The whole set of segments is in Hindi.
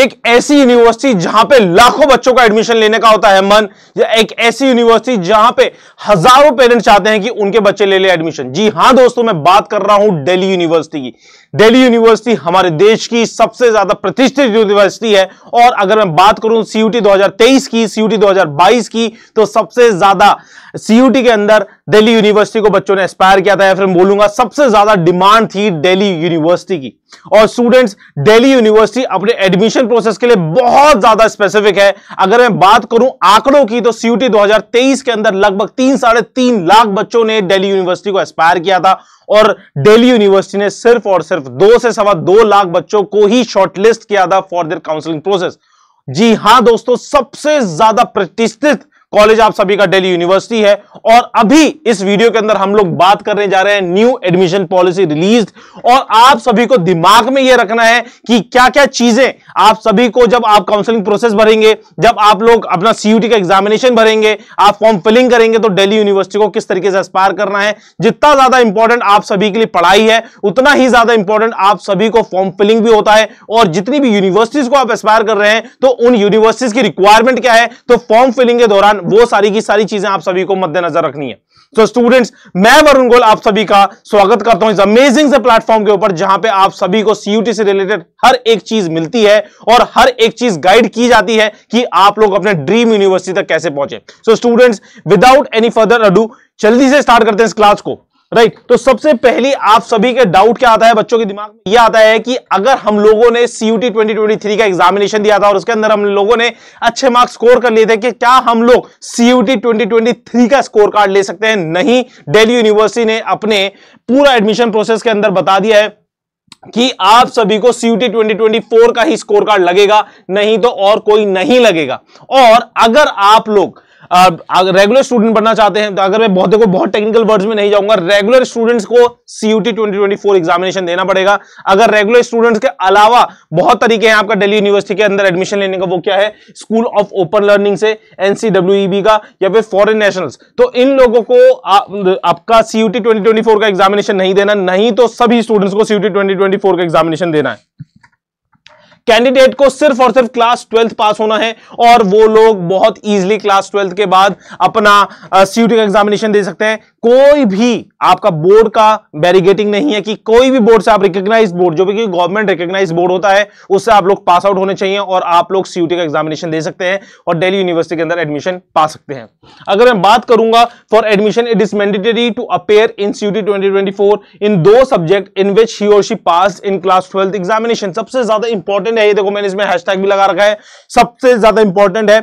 एक ऐसी यूनिवर्सिटी जहां पे लाखों बच्चों का एडमिशन लेने का होता है मन या एक ऐसी यूनिवर्सिटी जहां पे हजारों पेरेंट्स चाहते हैं कि उनके बच्चे ले ले एडमिशन जी हां दोस्तों मैं बात कर रहा हूं दिल्ली यूनिवर्सिटी की दिल्ली यूनिवर्सिटी हमारे देश की सबसे ज्यादा प्रतिष्ठित यूनिवर्सिटी है और अगर मैं बात करूं सीयूटी 2023 की सीयूटी 2022 की तो सबसे ज्यादा सीयूटी के अंदर दिल्ली यूनिवर्सिटी को बच्चों ने एस्पायर किया था या फिर बोलूंगा सबसे ज्यादा डिमांड थी दिल्ली यूनिवर्सिटी की और स्टूडेंट्स दिल्ली यूनिवर्सिटी अपने एडमिशन प्रोसेस के लिए बहुत ज्यादा स्पेसिफिक है अगर मैं बात करूं आंकड़ों की तो सीयूटी 2023 के अंदर लगभग तीन साढ़े तीन लाख बच्चों ने दिल्ली यूनिवर्सिटी को एस्पायर किया था और दिल्ली यूनिवर्सिटी ने सिर्फ और सिर्फ सिर्फ दो से सवा दो लाख बच्चों को ही शॉर्टलिस्ट किया था फॉर देर काउंसलिंग प्रोसेस जी हां दोस्तों सबसे ज्यादा प्रतिष्ठित कॉलेज आप सभी का दिल्ली यूनिवर्सिटी है और अभी इस वीडियो के अंदर हम लोग बात करने जा रहे हैं न्यू एडमिशन पॉलिसी रिलीज और आप सभी को दिमाग में यह रखना है कि क्या क्या चीजें आप सभी को जब आप काउंसलिंग प्रोसेस भरेंगे जब आप लोग अपना सीयूटी का एग्जामिनेशन भरेंगे आप फॉर्म फिलिंग करेंगे तो डेली यूनिवर्सिटी को किस तरीके से एस्पायर करना है जितना ज्यादा इंपॉर्टेंट आप सभी के लिए पढ़ाई है उतना ही ज्यादा इंपॉर्टेंट आप सभी को फॉर्म फिलिंग भी होता है और जितनी भी यूनिवर्सिटीज को आप एस्पायर कर रहे हैं तो उन यूनिवर्सिटीज की रिक्वायरमेंट क्या है तो फॉर्म फिलिंग के दौरान वो सारी की सारी चीजें आप सभी को मद्देनजर रखनी है तो so, स्टूडेंट्स मैं वरुण गोल आप सभी का स्वागत करता हूं इस अमेजिंग से प्लेटफॉर्म के ऊपर जहां पे आप सभी को सीयूटी से रिलेटेड हर एक चीज मिलती है और हर एक चीज गाइड की जाती है कि आप लोग अपने ड्रीम यूनिवर्सिटी तक कैसे पहुंचे so students without any further ado जल्दी से स्टार्ट करते हैं इस क्लास को राइट तो सबसे पहली आप सभी के डाउट क्या आता है बच्चों के दिमाग में ये आता है कि अगर हम लोगों ने सीयूटी थ्री का एग्जामिनेशन दिया था और उसके अंदर हम लोगों ने अच्छे मार्क्स स्कोर कर लिए थे कि क्या हम लोग सीयूटी थ्री का स्कोर कार्ड ले सकते हैं नहीं दिल्ली यूनिवर्सिटी ने अपने पूरा एडमिशन प्रोसेस के अंदर बता दिया है कि आप सभी को सीयूटी 2024 का ही स्कोर कार्ड लगेगा नहीं तो और कोई नहीं लगेगा और अगर आप लोग रेगुलर स्टूडेंट बनना चाहते हैं तो अगर मैं बहुत देखो बहुत टेक्निकल वर्ड्स में नहीं जाऊंगा रेगुलर स्टूडेंट्स को सीयूटी 2024 एग्जामिनेशन देना पड़ेगा अगर रेगुलर स्टूडेंट्स के अलावा बहुत तरीके हैं आपका दिल्ली यूनिवर्सिटी के अंदर एडमिशन लेने का वो क्या है स्कूल ऑफ ओपन लर्निंग से एनसीडब्ल्यू e का या फिर फॉरन नेशनल्स तो इन लोगों को आ, आपका सीयूटी ट्वेंटी का एग्जामिनेशन नहीं देना नहीं तो सभी स्टूडेंट्स को सीयूटी ट्वेंटी का एग्जामिनेशन देना है कैंडिडेट को सिर्फ और सिर्फ क्लास ट्वेल्थ पास होना है और वो लोग बहुत ईजिली क्लास ट्वेल्थ के बाद अपना सीयूटी का एग्जामिनेशन दे सकते हैं कोई भी आपका बोर्ड का बैरिगेटिंग नहीं है कि कोई भी बोर्ड से आप रिकग्नाइज बोर्ड जो भी गवर्नमेंट रिकग्नाइज बोर्ड होता है उससे आप लोग पास आउट होने चाहिए और आप लोग सीयूटी का एग्जामिनेशन दे सकते हैं और डेली यूनिवर्सिटी के अंदर एडमिशन पा सकते हैं अगर मैं बात करूंगा for admission it is mandatory to appear in CUET 2024 in दो सब्जेक्ट इन विच ही और she pass in class twelfth examination सबसे ज्यादा इंपॉर्टेंट इंपॉर्टेंट है ये देखो मैंने इसमें हैशटैग भी लगा रखा है सबसे ज्यादा इंपॉर्टेंट है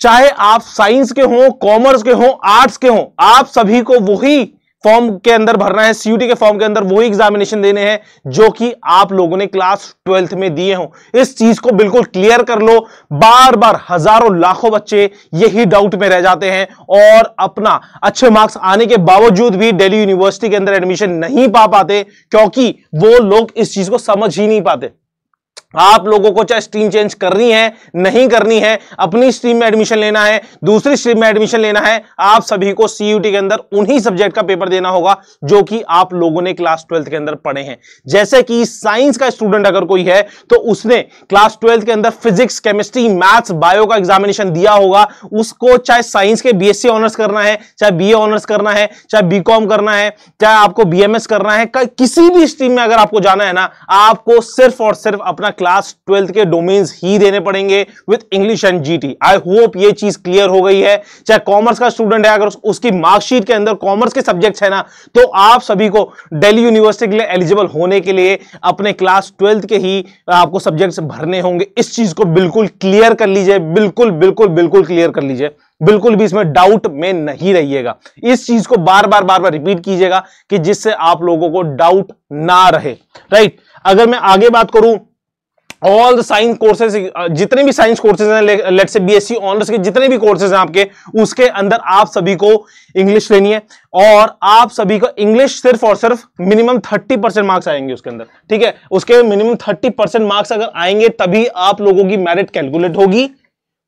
चाहे आप साइंस के हो कॉमर्स के हो आर्ट्स के हो आप सभी को वही फॉर्म के अंदर भरना है सीयूटी के फॉर्म के अंदर वही एग्जामिनेशन देने हैं जो कि आप लोगों ने क्लास ट्वेल्थ में दिए हो इस चीज को बिल्कुल क्लियर कर लो बार बार हजारों लाखों बच्चे यही डाउट में रह जाते हैं और अपना अच्छे मार्क्स आने के बावजूद भी दिल्ली यूनिवर्सिटी के अंदर एडमिशन नहीं पा पाते क्योंकि वो लोग इस चीज को समझ ही नहीं पाते आप लोगों को चाहे स्ट्रीम चेंज करनी है नहीं करनी है अपनी स्ट्रीम में एडमिशन लेना है दूसरी स्ट्रीम में एडमिशन लेना है आप सभी को सीयूटी के अंदर उन्हीं सब्जेक्ट का पेपर देना होगा जो कि आप लोगों ने क्लास ट्वेल्थ के अंदर पढ़े हैं जैसे कि साइंस का स्टूडेंट अगर कोई है तो उसने क्लास ट्वेल्थ के अंदर फिजिक्स केमिस्ट्री मैथ्स बायो का एग्जामिनेशन दिया होगा उसको चाहे साइंस के बी ऑनर्स करना है चाहे बी ऑनर्स करना है चाहे बी करना है चाहे आपको बी करना है किसी भी स्ट्रीम में अगर आपको जाना है ना आपको सिर्फ और सिर्फ अपना क्लास ट्वेल्थ के डोमेन्स ही देने पड़ेंगे with English and G T I hope ये चीज क्लियर हो गई है चाहे कॉमर्स का स्टूडेंट है अगर उसकी मार्कशीट के अंदर कॉमर्स के सब्जेक्ट है ना तो आप सभी को डेली यूनिवर्सिटी के लिए एलिजिबल होने के लिए अपने क्लास ट्वेल्थ के ही आपको सब्जेक्ट भरने होंगे इस चीज को बिल्कुल क्लियर कर लीजिए बिल्कुल बिल्कुल बिल्कुल क्लियर कर लीजिए बिल्कुल भी इसमें डाउट में नहीं रहिएगा इस चीज को बार बार बार बार रिपीट कीजिएगा कि जिससे आप लोगों को डाउट ना रहे राइट अगर मैं आगे बात करूं ऑल द साइंस कोर्सेज जितने भी साइंस कोर्सेज हैं लेट से बीएससी ऑनर्स के जितने भी कोर्सेज हैं आपके उसके अंदर आप सभी को इंग्लिश लेनी है और आप सभी को इंग्लिश सिर्फ और सिर्फ मिनिमम 30 परसेंट मार्क्स आएंगे उसके अंदर ठीक है उसके मिनिमम 30 परसेंट मार्क्स अगर आएंगे तभी आप लोगों की मेरिट कैलकुलेट होगी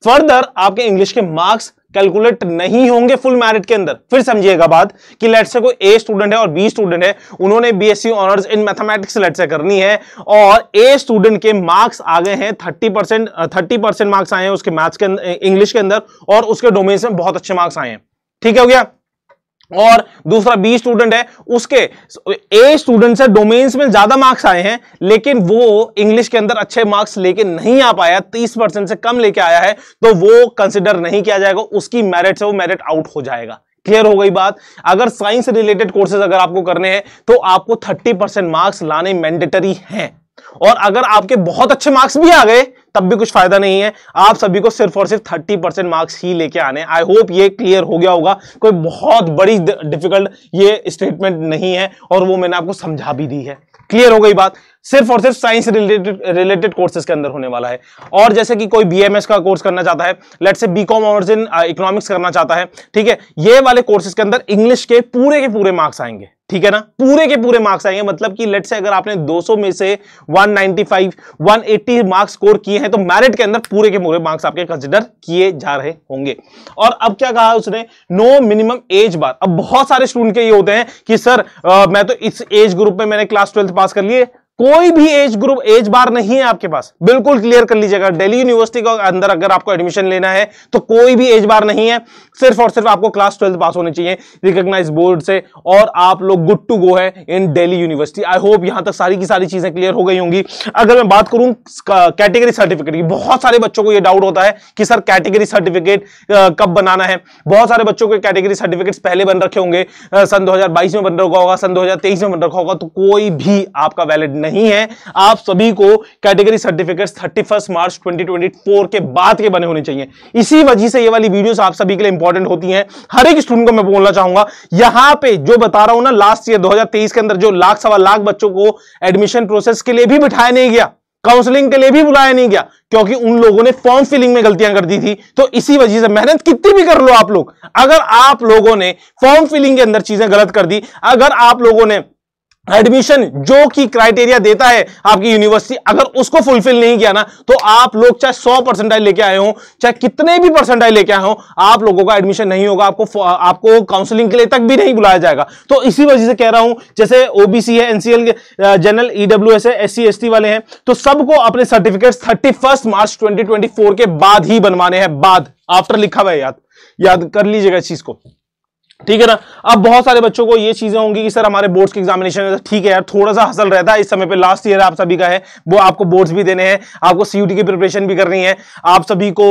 फर्दर आपके इंग्लिश के मार्क्स कैलकुलेट नहीं होंगे फुल मैरिट के अंदर फिर समझिएगा बात कि लेट से कोई ए स्टूडेंट है और बी स्टूडेंट है उन्होंने BSc honours in mathematics let's say करनी है और ए स्टूडेंट के मार्क्स आ गए हैं thirty percent thirty percent marks आए हैं उसके मैथ्स के इंग्लिश के अंदर और उसके डोमेन्स में बहुत अच्छे मार्क्स आए हैं ठीक है हो गया और दूसरा बी स्टूडेंट है उसके ए स्टूडेंट से डोमेन्स में ज्यादा मार्क्स आए हैं लेकिन वो इंग्लिश के अंदर अच्छे मार्क्स लेके नहीं आ पाया तीस परसेंट से कम लेके आया है तो वो कंसिडर नहीं किया जाएगा उसकी मेरिट से वो मेरिट आउट हो जाएगा क्लियर हो गई बात अगर साइंस रिलेटेड कोर्सेज अगर आपको करने हैं तो आपको थर्टी परसेंट मार्क्स लाने मैंडेटरी हैं और अगर आपके बहुत अच्छे मार्क्स भी आ गए तब भी कुछ फायदा नहीं है आप सभी को सिर्फ और सिर्फ थर्टी परसेंट मार्क्स ही लेके आने आई होप ये क्लियर हो गया होगा कोई बहुत बड़ी डिफिकल्ट ये स्टेटमेंट नहीं है और वो मैंने आपको समझा भी दी है क्लियर हो गई बात सिर्फ और सिर्फ साइंस रिलेटेड रिलेटेड कोर्सेज के अंदर होने वाला है और जैसे कि कोई बीएमएस का कोर्स करना चाहता है लेट से कॉम ऑनर्स इन इकोनॉमिक्स करना चाहता है ठीक है ये वाले कोर्सेज के अंदर इंग्लिश के पूरे के पूरे मार्क्स आएंगे ठीक है ना पूरे के पूरे मार्क्स आएंगे मतलब कि लेट से अगर आपने 200 में से 195, 180 मार्क्स स्कोर किए हैं तो मैरिट के अंदर पूरे के पूरे मार्क्स आपके कंसिडर किए जा रहे होंगे और अब क्या कहा उसने नो मिनिमम एज बार अब बहुत सारे स्टूडेंट के ये होते हैं कि सर आ, मैं तो इस एज ग्रुप में मैंने क्लास ट्वेल्थ पास कर लिए कोई भी एज ग्रुप एज बार नहीं है आपके पास बिल्कुल क्लियर कर लीजिएगा दिल्ली यूनिवर्सिटी के अंदर अगर आपको एडमिशन लेना है तो कोई भी एज बार नहीं है सिर्फ और सिर्फ आपको क्लास ट्वेल्थ पास होने चाहिए रिकग्नाइज बोर्ड से और आप लोग गुड टू गो है in Delhi university I hope यहां तक सारी की सारी चीजें क्लियर हो गई होंगी अगर मैं बात करूं कैटेगरी सर्टिफिकेट की बहुत सारे बच्चों को यह डाउट होता है कि सर कैटेगरी सर्टिफिकेट कब बनाना है बहुत सारे बच्चों के कैटेगरी सर्टिफिकेट पहले बन रखे होंगे सन दो में बन रखा होगा सन दो में बन रखा होगा तो कोई भी आपका वैलिड नहीं है आप सभी को category certificate thirty March twenty के बाद के बने होने चाहिए इसी वजह से ये वाली वीडियो आप सभी के लिए इंपॉर्टेंट होती है हर एक स्टूडेंट को मैं बोलना चाहूंगा यहां पर जो बता रहा हूं ना लास्ट ईयर दो के अंदर जो लाख सवा लाख बच्चों को एडमिशन प्रोसेस के लिए भी बिठाया नहीं गया काउंसलिंग के लिए भी बुलाया नहीं गया क्योंकि उन लोगों ने फॉर्म फिलिंग में गलतियां कर दी थी तो इसी वजह से मेहनत कितनी भी कर लो आप लोग अगर आप लोगों ने फॉर्म फिलिंग के अंदर चीजें गलत कर दी अगर आप लोगों ने एडमिशन जो कि क्राइटेरिया देता है आपकी यूनिवर्सिटी अगर उसको फुलफिल नहीं किया ना तो आप लोग चाहे 100 परसेंटाइल लेके आए हो चाहे कितने भी परसेंटाइल लेके आए हो आप लोगों का एडमिशन नहीं होगा आपको आपको काउंसलिंग के लिए तक भी नहीं बुलाया जाएगा तो इसी वजह से कह रहा हूं जैसे ओबीसी है एनसीएल जनरल ईडब्ल्यू है एस सी वाले हैं तो सबको अपने सर्टिफिकेट थर्टी मार्च ट्वेंटी के बाद ही बनवाने हैं बाद आफ्टर लिखा हुआ है याद याद कर लीजिएगा इस चीज को ठीक है ना अब बहुत सारे बच्चों को ये चीजें होंगी कि सर हमारे बोर्ड्स के एग्जामिनेशन है ठीक है यार थोड़ा सा हसल रहता है इस समय पे लास्ट ईयर आप सभी का है वो आपको बोर्ड्स भी देने हैं आपको सीयूटी की प्रिपरेशन भी करनी है आप सभी को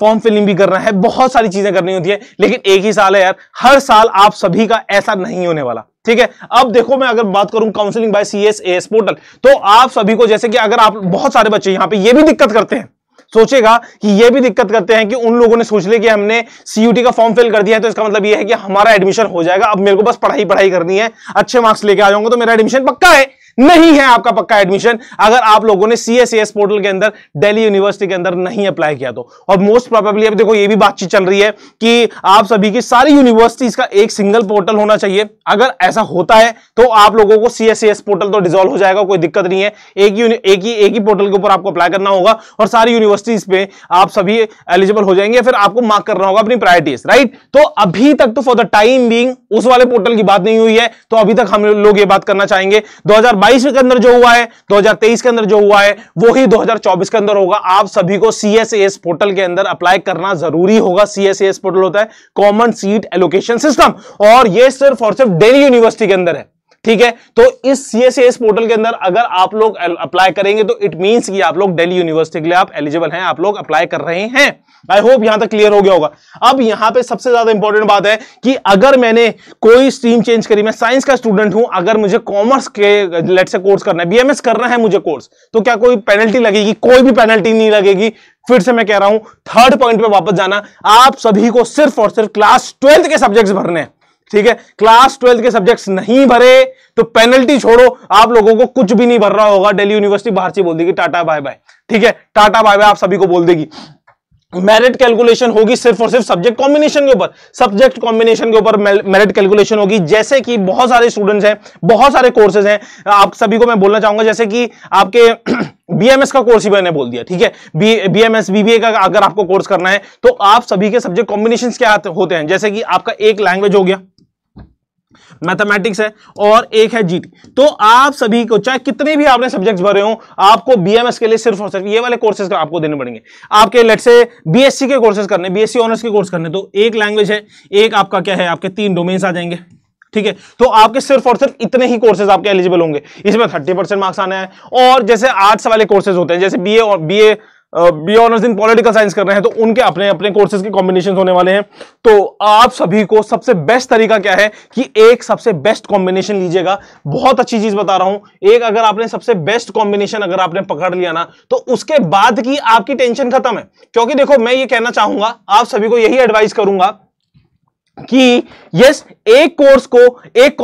फॉर्म फिलिंग भी करना है बहुत सारी चीजें करनी होती है लेकिन एक ही साल है यार हर साल आप सभी का ऐसा नहीं होने वाला ठीक है अब देखो मैं अगर बात करूं counselling by C S portal तो आप सभी को जैसे कि अगर आप बहुत सारे बच्चे यहां पर यह भी दिक्कत करते हैं सोचेगा कि यह भी दिक्कत करते हैं कि उन लोगों ने सोच लिया कि हमने सीयूटी का फॉर्म फिल कर दिया है तो इसका मतलब यह है कि हमारा एडमिशन हो जाएगा अब मेरे को बस पढ़ाई पढ़ाई करनी है अच्छे मार्क्स लेके आ जाऊंगा तो मेरा एडमिशन पक्का है नहीं है आपका पक्का एडमिशन अगर आप लोगों ने सीएसएस पोर्टल e के अंदर दिल्ली यूनिवर्सिटी के अंदर नहीं अप्लाई किया तो और मोस्ट प्रोबेबली अब देखो ये भी बातचीत चल रही है कि आप सभी की सारी यूनिवर्सिटीज का एक सिंगल पोर्टल होना चाहिए अगर ऐसा होता है तो आप लोगों को सीएसएस पोर्टल e तो डिजोल्व हो जाएगा कोई दिक्कत नहीं है एक ही एक ही एक ही पोर्टल के ऊपर आपको अप्लाई करना होगा और सारी यूनिवर्सिटीज पे आप सभी एलिजिबल हो जाएंगे फिर आपको मार्क करना होगा अपनी प्रायोरिटीज राइट तो अभी तक तो फॉर द टाइम बींग उस वाले पोर्टल की बात नहीं हुई है तो अभी तक हम लोग ये बात करना चाहेंगे दो 2022 के अंदर जो हुआ है 2023 के अंदर जो हुआ है वो ही 2024 के अंदर होगा आप सभी को सीएसएस पोर्टल के अंदर अप्लाई करना जरूरी होगा सीएसएस पोर्टल होता है कॉमन सीट एलोकेशन सिस्टम और ये सिर्फ और सिर्फ डेली यूनिवर्सिटी के अंदर है ठीक है तो इस सीएसएस पोर्टल के अंदर अगर आप लोग अप्लाई करेंगे तो इट मींस कि आप लोग दिल्ली यूनिवर्सिटी के लिए आप एलिजिबल हैं आप लोग अप्लाई कर रहे हैं आई होप यहां तक क्लियर हो गया होगा अब यहां पे सबसे ज्यादा इंपॉर्टेंट बात है कि अगर मैंने कोई स्ट्रीम चेंज करी मैं साइंस का स्टूडेंट हूं अगर मुझे कॉमर्स के लेट से कोर्स करना है बीएमएस करना है मुझे कोर्स तो क्या कोई पेनल्टी लगेगी कोई भी पेनल्टी नहीं लगेगी फिर से मैं कह रहा हूं थर्ड पॉइंट पे वापस जाना आप सभी को सिर्फ और सिर्फ क्लास ट्वेल्थ के सब्जेक्ट्स भरने हैं ठीक है क्लास ट्वेल्थ के सब्जेक्ट्स नहीं भरे तो पेनल्टी छोड़ो आप लोगों को कुछ भी नहीं भर रहा होगा दिल्ली यूनिवर्सिटी बाहर से बोल देगी टाटा बाय बाय ठीक है टाटा बाय बाय आप सभी को बोल देगी मेरिट कैलकुलेशन होगी सिर्फ और सिर्फ सब्जेक्ट कॉम्बिनेशन के ऊपर सब्जेक्ट कॉम्बिनेशन के ऊपर मेरिट कैलकुलेशन होगी जैसे कि बहुत सारे स्टूडेंट्स हैं बहुत सारे कोर्सेज हैं आप सभी को मैं बोलना चाहूंगा जैसे कि आपके बीएमएस का कोर्स ही मैंने बोल दिया ठीक है बी बीएमएस बीबीए का अगर आपको कोर्स करना है तो आप सभी के सब्जेक्ट कॉम्बिनेशन क्या होते हैं जैसे कि आपका एक लैंग्वेज हो गया मैथमेटिक्स है और एक है जीटी तो आप सभी को चाहे कितने भी आपने सब्जेक्ट्स भरे हो आपको बीएमएस के लिए सिर्फ और सिर्फ ये वाले कोर्सेज का आपको देने पड़ेंगे आपके लेट से बीएससी के कोर्सेज करने बीएससी ऑनर्स के कोर्स करने तो एक लैंग्वेज है एक आपका क्या है आपके तीन डोमेन्स आ जाएंगे ठीक है तो आपके सिर्फ और सिर्फ इतने ही कोर्सेज आपके एलिजिबल होंगे इसमें थर्टी परसेंट मार्क्स आने हैं और जैसे आर्ट्स वाले कोर्सेज होते हैं जैसे बीए और BA B honours in political science कर रहे हैं तो उनके अपने अपने कोर्सेज के कॉम्बिनेशन होने वाले हैं तो आप सभी को सबसे बेस्ट तरीका क्या है कि एक सबसे बेस्ट कॉम्बिनेशन लीजिएगा बहुत अच्छी चीज बता रहा हूं एक अगर आपने सबसे बेस्ट कॉम्बिनेशन अगर आपने पकड़ लिया ना तो उसके बाद की आपकी टेंशन खत्म है क्योंकि देखो मैं ये कहना चाहूंगा आप सभी को यही एडवाइस करूंगा कि यस एक कोर्स को एक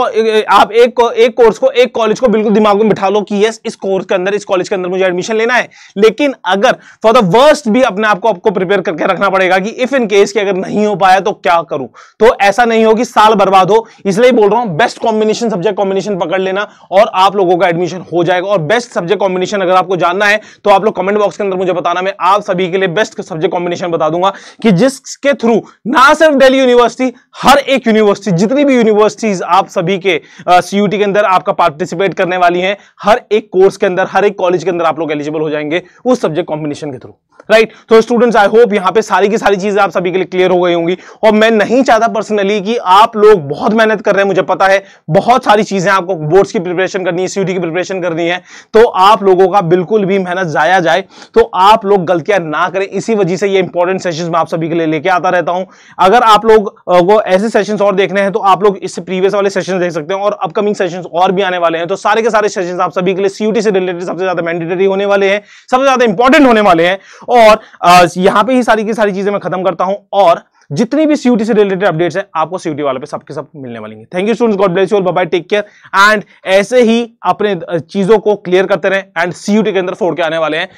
आप एक एक कोर्स को एक कॉलेज को बिल्कुल दिमाग में बिठा लो कि यस इस कोर्स के अंदर इस कॉलेज के अंदर मुझे एडमिशन लेना है लेकिन अगर फॉर द वर्स्ट भी अपने आप को आपको प्रिपेयर करके रखना पड़ेगा कि इफ इन केस कि अगर नहीं हो पाया तो क्या करूं तो ऐसा नहीं हो कि साल बर्बाद हो इसलिए बोल रहा हूं बेस्ट कॉम्बिनेशन सब्जेक्ट कॉम्बिनेशन पकड़ लेना और आप लोगों का एडमिशन हो जाएगा और बेस्ट सब्जेक्ट कॉम्बिनेशन अगर आपको जानना है तो आप लोग कमेंट बॉक्स के अंदर मुझे बताना मैं आप सभी के लिए बेस्ट सब्जेक्ट कॉम्बिनेशन बता दूंगा कि जिसके थ्रू ना सिर्फ डेली यूनिवर्सिटी हर एक यूनिवर्सिटी जितनी भी यूनिवर्सिटीज आप सभी के सीयूटी के अंदर आपका पार्टिसिपेट करने वाली हैं हर एक कोर्स के अंदर हर एक कॉलेज के अंदर आप लोग एलिजिबल हो जाएंगे उस सब्जेक्ट कॉम्बिनेशन के थ्रू राइट तो स्टूडेंट्स आई होप यहां पे सारी की सारी चीजें आप सभी के लिए क्लियर हो गई होंगी और मैं नहीं चाहता पर्सनली कि आप लोग बहुत मेहनत कर रहे हैं मुझे पता है बहुत सारी चीजें आपको बोर्ड्स की प्रिपरेशन करनी है सीयूटी की प्रिपरेशन करनी है तो आप लोगों का बिल्कुल भी मेहनत जाया जाए तो आप लोग गलतियां ना करें इसी वजह से ये इंपॉर्टेंट सेशन में आप सभी के लिए लेके आता रहता हूं अगर आप लोग आपको ऐसे सेशंस और देखने हैं तो आप लोग इससे प्रीवियस वाले सेशंस देख सकते हैं और अपकमिंग सेशंस और भी आने वाले हैं तो सारे के सारे सेशंस आप सभी के लिए सीयूटी से रिलेटेड सबसे ज्यादा मैंडेटरी होने वाले हैं सबसे ज्यादा इंपॉर्टेंट होने वाले हैं और यहाँ पे ही सारी की सारी चीजें मैं खत्म करता हूँ और जितनी भी सीयूटी से रिलेटेड अपडेट्स हैं आपको सीयूटी वाले पे सबके सब मिलने वाली है thank you students God bless you all bye take care and ऐसे ही अपने चीजों को क्लियर करते रहें एंड सीयूटी के अंदर फोड़ के आने वाले हैं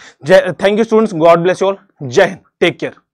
thank you students God bless you all जय हिंद टेक केयर